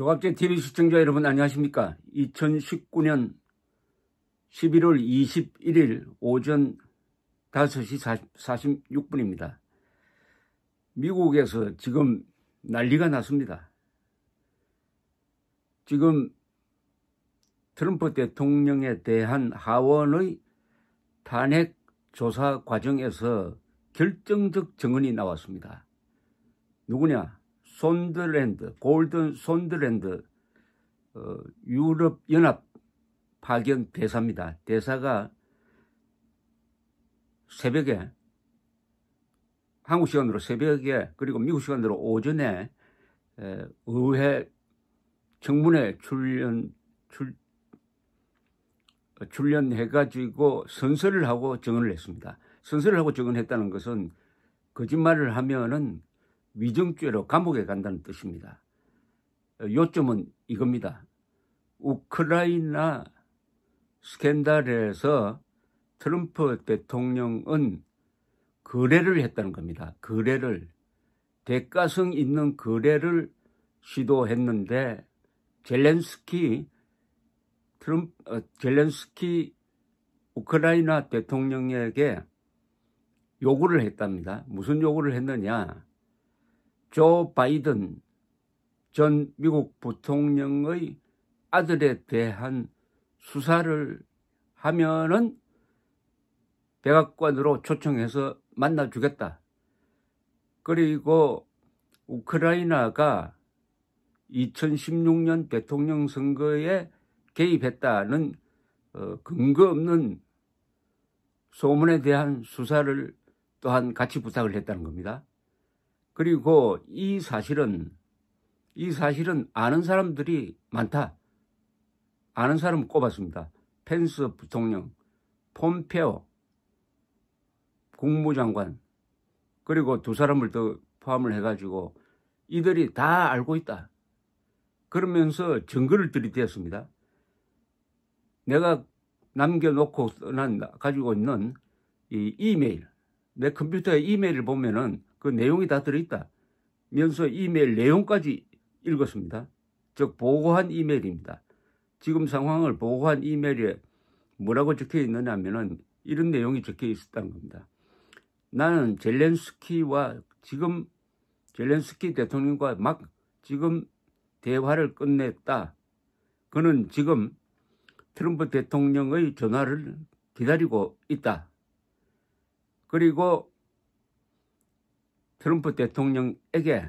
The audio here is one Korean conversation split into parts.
조갑제 TV 시청자 여러분 안녕하십니까? 2019년 11월 21일 오전 5시 4 46분입니다. 미국에서 지금 난리가 났습니다. 지금 트럼프 대통령에 대한 하원의 탄핵 조사 과정에서 결정적 증언이 나왔습니다. 누구냐? 손드랜드, 골든 손드랜드 어, 유럽 연합 파견 대사입니다. 대사가 새벽에 한국 시간으로 새벽에 그리고 미국 시간으로 오전에 에, 의회 청문회 출연 출, 출연해가지고 선서를 하고 증언을 했습니다. 선서를 하고 증언했다는 것은 거짓말을 하면은 위정죄로 감옥에 간다는 뜻입니다. 어, 요점은 이겁니다. 우크라이나 스캔들에서 트럼프 대통령은 거래를 했다는 겁니다. 거래를 대가성 있는 거래를 시도했는데 젤렌스키 트럼 어, 젤렌스키 우크라이나 대통령에게 요구를 했답니다. 무슨 요구를 했느냐? 조 바이든 전 미국 부통령의 아들에 대한 수사를 하면은 백악관으로 초청해서 만나주겠다. 그리고 우크라이나가 2016년 대통령 선거에 개입했다는 어, 근거 없는 소문에 대한 수사를 또한 같이 부탁을 했다는 겁니다. 그리고 이 사실은 이 사실은 아는 사람들이 많다. 아는 사람 꼽았습니다. 펜스 부통령, 폼페오 국무장관 그리고 두 사람을 더 포함을 해가지고 이들이 다 알고 있다. 그러면서 증거를 들이대었습니다. 내가 남겨놓고 난 가지고 있는 이 이메일 내 컴퓨터에 이메일을 보면은 그 내용이 다 들어있다. 면서 이메일 내용까지 읽었습니다. 즉 보고한 이메일입니다. 지금 상황을 보고한 이메일에 뭐라고 적혀 있느냐 면은 이런 내용이 적혀 있었다는 겁니다. 나는 젤렌스키와 지금 젤렌스키 대통령과 막 지금 대화를 끝냈다. 그는 지금 트럼프 대통령의 전화를 기다리고 있다. 그리고 트럼프 대통령에게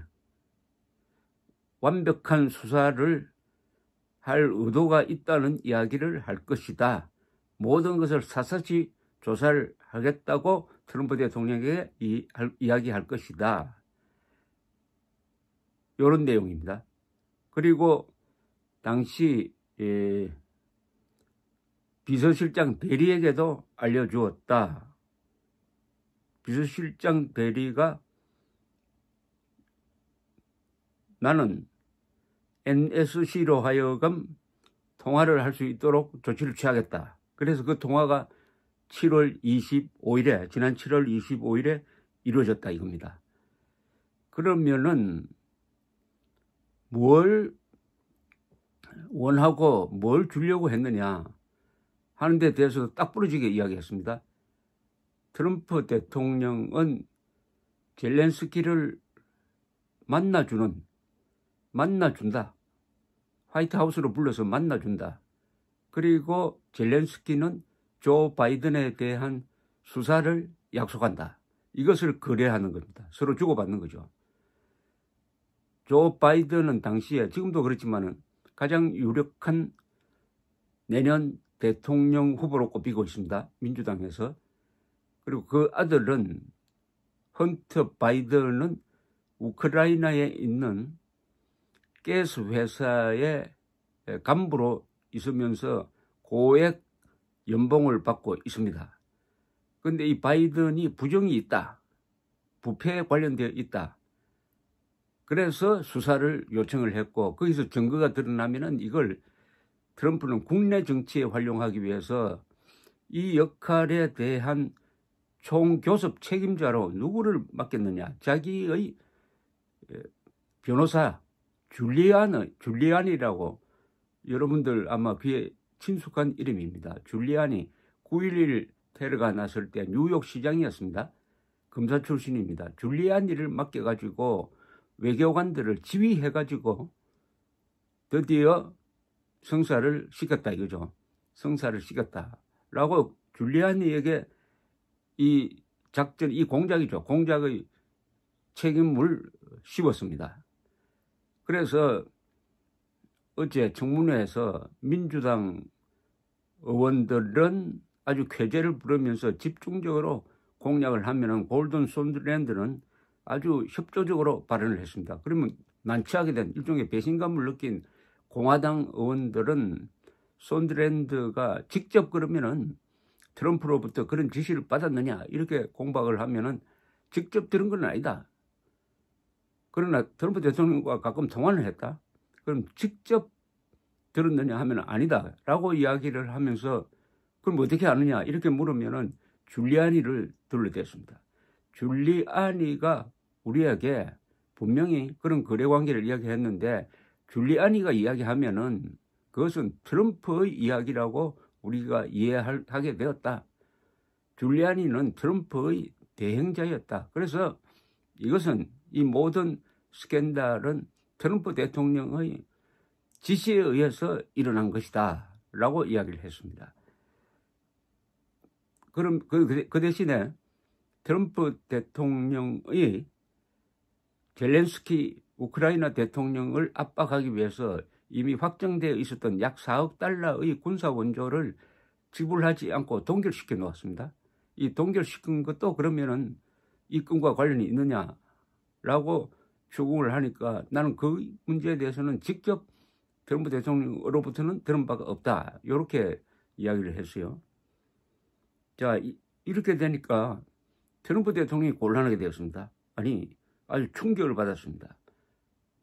완벽한 수사를 할 의도가 있다는 이야기를 할 것이다. 모든 것을 사사시 조사를 하겠다고 트럼프 대통령에게 이, 할, 이야기할 것이다. 이런 내용입니다. 그리고 당시 예, 비서실장 대리에게도 알려주었다. 비서실장 대리가 나는 NSC로 하여금 통화를 할 수 있도록 조치를 취하겠다. 그래서 그 통화가 7월 25일에 지난 7월 25일에 이루어졌다 이겁니다. 그러면은 뭘 원하고 뭘 주려고 했느냐 하는 데 대해서 딱 부러지게 이야기했습니다. 트럼프 대통령은 젤렌스키를 만나주는 만나준다. 화이트하우스로 불러서 만나준다. 그리고 젤렌스키는 조 바이든에 대한 수사를 약속한다. 이것을 거래하는 겁니다. 서로 주고받는 거죠. 조 바이든은 당시에 지금도 그렇지만 은 가장 유력한 내년 대통령 후보로 꼽히고 있습니다. 민주당에서. 그리고 그 아들은 헌터 바이든은 우크라이나에 있는 가스 회사의 간부로 있으면서 고액 연봉을 받고 있습니다. 그런데 이 바이든이 부정이 있다. 부패에 관련되어 있다. 그래서 수사를 요청을 했고 거기서 증거가 드러나면은 이걸 트럼프는 국내 정치에 활용하기 위해서 이 역할에 대한 총교섭 책임자로 누구를 맡겠느냐 자기의 변호사 줄리안의 줄리안이라고 여러분들 아마 귀에 친숙한 이름입니다. 줄리안이 9.11 테러가 났을 때 뉴욕 시장이었습니다. 검사 출신입니다. 줄리안이를 맡겨가지고 외교관들을 지휘해가지고 드디어 성사를 시켰다 이거죠. 성사를 시켰다라고 줄리안이에게 이 작전, 이 공작이죠. 공작의 책임을 씌었습니다 그래서 어제 청문회에서 민주당 의원들은 아주 쾌제를 부르면서 집중적으로 공약을 하면은 골든 손드랜드는 아주 협조적으로 발언을 했습니다. 그러면 난치하게 된 일종의 배신감을 느낀 공화당 의원들은 손드랜드가 직접 그러면은 트럼프로부터 그런 지시를 받았느냐 이렇게 공박을 하면은 직접 들은 건 아니다. 그러나 트럼프 대통령과 가끔 통화를 했다. 그럼 직접 들었느냐 하면 아니다. 라고 이야기를 하면서 그럼 어떻게 아느냐 이렇게 물으면은 줄리아니를 둘러댔습니다. 줄리아니가 우리에게 분명히 그런 거래 관계를 이야기했는데 줄리아니가 이야기하면은 그것은 트럼프의 이야기라고 우리가 이해하게 되었다. 줄리아니는 트럼프의 대행자였다. 그래서 이것은 이 모든 스캔들은 트럼프 대통령의 지시에 의해서 일어난 것이다 라고 이야기를 했습니다. 그럼 그, 그, 그 대신에 트럼프 대통령의 젤렌스키 우크라이나 대통령을 압박하기 위해서 이미 확정되어 있었던 약 4억 달러의 군사 원조를 지불하지 않고 동결시켜 놓았습니다. 이 동결시킨 것도 그러면은 입금과 관련이 있느냐 라고 추궁을 하니까 나는 그 문제에 대해서는 직접 트럼프 대통령으로부터는 들은 바가 없다. 이렇게 이야기를 했어요. 자, 이, 렇게 되니까 트럼프 대통령이 곤란하게 되었습니다. 아니, 아주 충격을 받았습니다.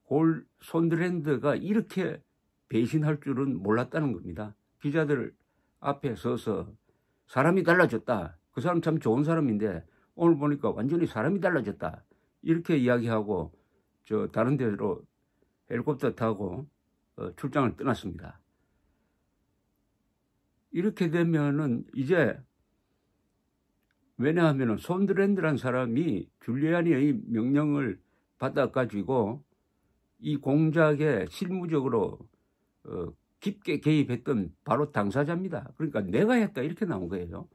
골, 손드랜드가 이렇게 배신할 줄은 몰랐다는 겁니다. 기자들 앞에 서서 사람이 달라졌다. 그 사람 참 좋은 사람인데 오늘 보니까 완전히 사람이 달라졌다. 이렇게 이야기하고 저 다른 데로 헬리콥터 타고 어, 출장을 떠났습니다. 이렇게 되면은 이제 왜냐하면 손드랜드란 사람이 줄리안이의 명령을 받아가지고 이 공작에 실무적으로 어, 깊게 개입했던 바로 당사자입니다. 그러니까 내가 했다 이렇게 나온 거예요.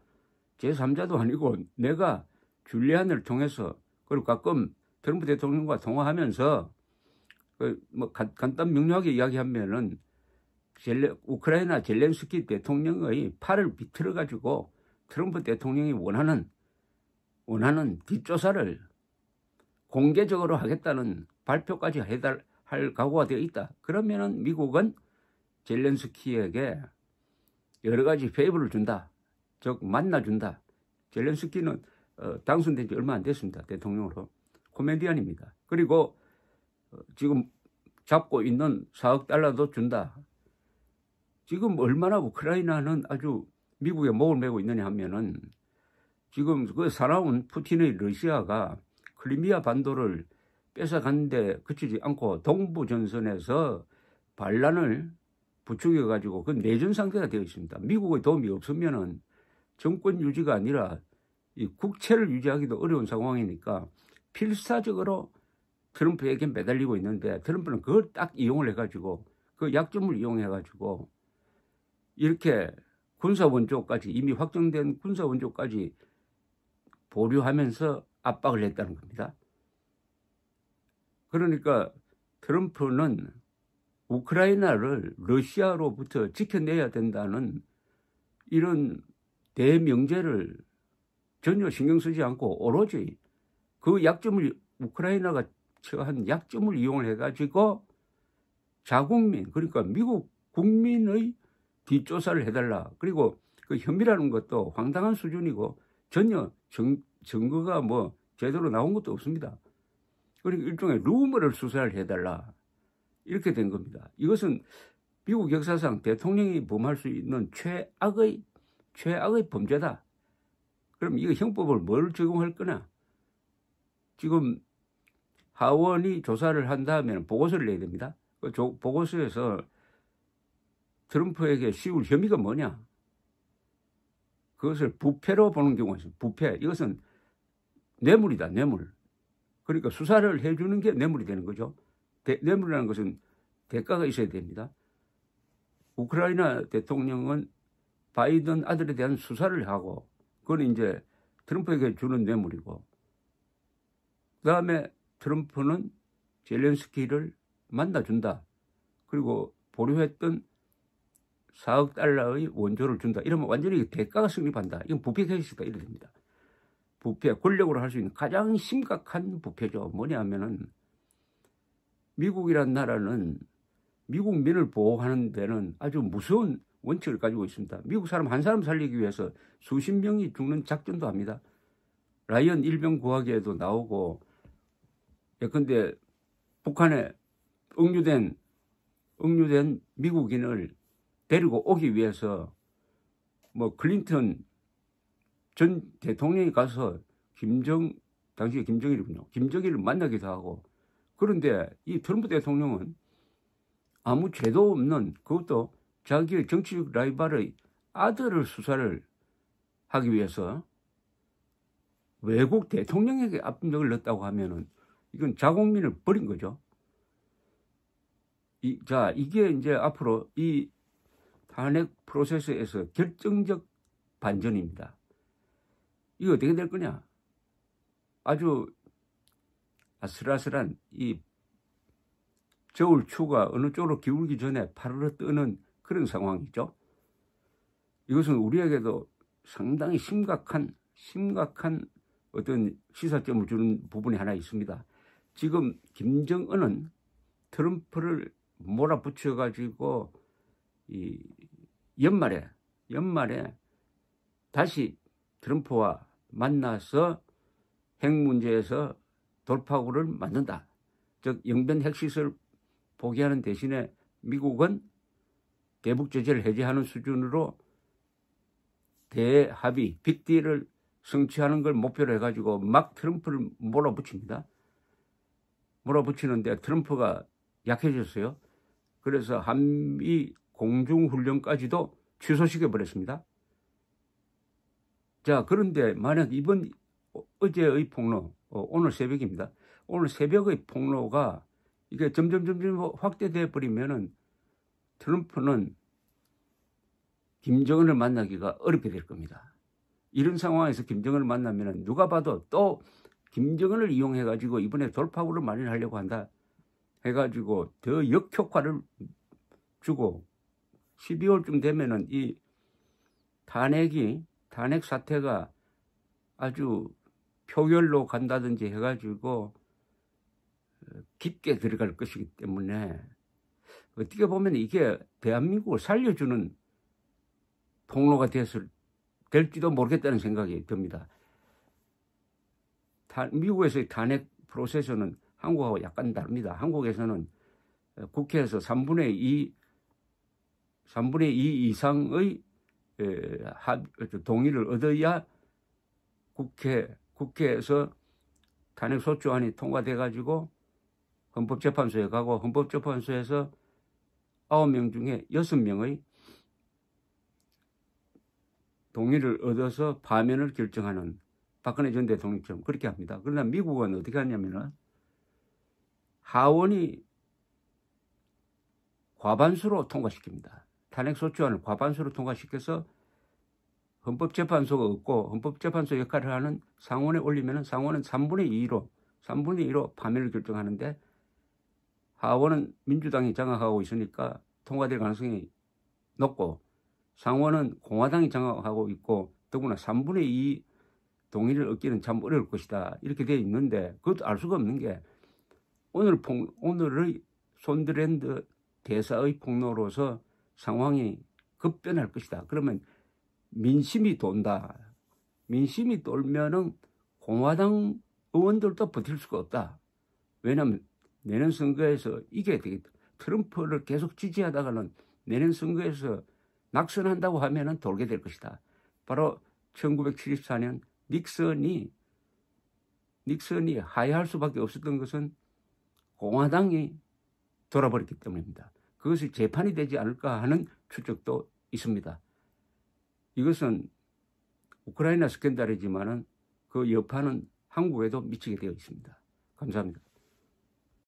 제3자도 아니고 내가 줄리안을 통해서 그리고 가끔 트럼프 대통령과 통화하면서 그뭐 간단 명료하게 이야기하면은 젤레, 우크라이나 젤렌스키 대통령의 팔을 비틀어 가지고 트럼프 대통령이 원하는 원하는 뒷조사를 공개적으로 하겠다는 발표까지 해달, 할 각오가 되어 있다. 그러면은 미국은 젤렌스키에게 여러 가지 페이브를 준다. 즉 만나준다. 젤렌스키는 어, 당선된 지 얼마 안 됐습니다. 대통령으로. 코미디언입니다. 그리고 어, 지금 잡고 있는 4억 달러도 준다. 지금 얼마나 우크라이나는 아주 미국에 목을 메고 있느냐 하면은 지금 그 살아온 푸틴의 러시아가 크리미아 반도를 뺏어갔는데 그치지 않고 동부 전선에서 반란을 부추겨 가지고 그 내전 상태가 되어 있습니다. 미국의 도움이 없으면은 정권 유지가 아니라 국채를 유지하기도 어려운 상황이니까 필사적으로 트럼프에게 매달리고 있는데 트럼프는 그걸 딱 이용을 해가지고 그 약점을 이용해가지고 이렇게 군사원조까지 이미 확정된 군사원조까지 보류하면서 압박을 했다는 겁니다. 그러니까 트럼프는 우크라이나를 러시아로부터 지켜내야 된다는 이런 대명제를 전혀 신경 쓰지 않고 오로지 그 약점을 우크라이나가 처한 약점을 이용해 가지고 자국민 그러니까 미국 국민의 뒷조사를 해달라 그리고 그 혐의라는 것도 황당한 수준이고 전혀 정, 증거가 뭐 제대로 나온 것도 없습니다. 그리고 일종의 루머를 수사를 해달라 이렇게 된 겁니다. 이것은 미국 역사상 대통령이 범할 수 있는 최악의 최악의 범죄다. 그럼 이 형법을 뭘 적용할 거냐? 지금 하원이 조사를 한 다음에 보고서를 내야 됩니다. 그 보고서에서 트럼프에게 씌울 혐의가 뭐냐? 그것을 부패로 보는 경우가 있습니다. 부패. 이것은 뇌물이다, 뇌물. 그러니까 수사를 해주는 게 뇌물이 되는 거죠. 대, 뇌물이라는 것은 대가가 있어야 됩니다. 우크라이나 대통령은 바이든 아들에 대한 수사를 하고 그건 이제 트럼프에게 주는 뇌물이고 그 다음에 트럼프는 젤렌스키를 만나준다. 그리고 보류했던 4억 달러의 원조를 준다. 이러면 완전히 대가가 승립한다 이건 부패 케이스다. 이래 됩니다. 부패, 권력으로 할 수 있는 가장 심각한 부패죠. 뭐냐 하면은 미국이란 나라는 미국민을 보호하는 데는 아주 무서운 원칙을 가지고 있습니다. 미국 사람 한 사람 살리기 위해서 수십 명이 죽는 작전도 합니다. 라이언 일병 구하기에도 나오고 예컨데 북한에 억류된 억류된 미국인을 데리고 오기 위해서 뭐 클린턴 전 대통령이 가서 김정 당시 김정일이군요. 김정일을 만나기도 하고 그런데 이 트럼프 대통령은 아무 죄도 없는 그것도 자기의 정치적 라이벌의 아들을 수사를 하기 위해서 외국 대통령에게 압력을 넣었다고 하면은 이건 자국민을 버린 거죠. 이, 자, 이게 이제 앞으로 이 탄핵 프로세스에서 결정적 반전입니다. 이거 어떻게 될 거냐? 아주 아슬아슬한 이저울 추가 어느 쪽으로 기울기 전에 파르르 뜨는 그런 상황이죠. 이것은 우리에게도 상당히 심각한 심각한 어떤 시사점을 주는 부분이 하나 있습니다. 지금 김정은은 트럼프를 몰아붙여 가지고 이 연말에 연말에 다시 트럼프와 만나서 핵 문제에서 돌파구를 만든다. 즉 영변 핵시설 포기하는 대신에 미국은 대북 제재를 해제하는 수준으로 대합의 빅딜을 성취하는 걸 목표로 해가지고 막 트럼프를 몰아붙입니다. 몰아붙이는데 트럼프가 약해졌어요. 그래서 한미 공중훈련까지도 취소시켜버렸습니다. 자 그런데 만약 이번 어제의 폭로 어, 오늘 새벽입니다. 오늘 새벽의 폭로가 이게 점점 점점 확대되어 버리면은 트럼프는 김정은을 만나기가 어렵게 될 겁니다. 이런 상황에서 김정은을 만나면 누가 봐도 또 김정은을 이용해 가지고 이번에 돌파구를 마련하려고 한다 해 가지고 더 역효과를 주고 12월쯤 되면은 이 탄핵이 탄핵 사태가 아주 표결로 간다든지 해가지고 깊게 들어갈 것이기 때문에 어떻게 보면 이게 대한민국을 살려주는 통로가 됐을, 될지도 모르겠다는 생각이 듭니다. 미국에서의 탄핵 프로세스는 한국하고 약간 다릅니다. 한국에서는 어, 국회에서 3분의 2, 3분의 2 이상의 동의를 얻어야 국회, 국회에서 탄핵소추안이 통과돼가지고 헌법재판소에 가고 헌법재판소에서 9명 중에 6명의 동의를 얻어서 파면을 결정하는 박근혜 전 대통령처럼 그렇게 합니다. 그러나 미국은 어떻게 하냐면 하원이 과반수로 통과시킵니다. 탄핵소추안을 과반수로 통과시켜서 헌법재판소가 없고 헌법재판소 역할을 하는 상원에 올리면 상원은 3분의 2로 3분의 2로 파면을 결정하는데 하원은 민주당이 장악하고 있으니까 통과될 가능성이 높고 상원은 공화당이 장악하고 있고 더구나 3분의 2 동의를 얻기는 참 어려울 것이다 이렇게 되어 있는데 그것도 알 수가 없는 게 오늘 폭, 오늘의 손드랜드 대사의 폭로로서 상황이 급변할 것이다. 그러면 민심이 돈다. 민심이 돌면은 공화당 의원들도 버틸 수가 없다. 왜냐하면 내년 선거에서 이겨야 되겠다. 트럼프를 계속 지지하다가는 내년 선거에서 낙선한다고 하면은 돌게 될 것이다. 바로 1974년 닉슨이 닉슨이 하야할 수밖에 없었던 것은 공화당이 돌아버렸기 때문입니다. 그것이 재판이 되지 않을까 하는 추측도 있습니다. 이것은 우크라이나 스캔들이지만은 그 여파는 한국에도 미치게 되어 있습니다. 감사합니다.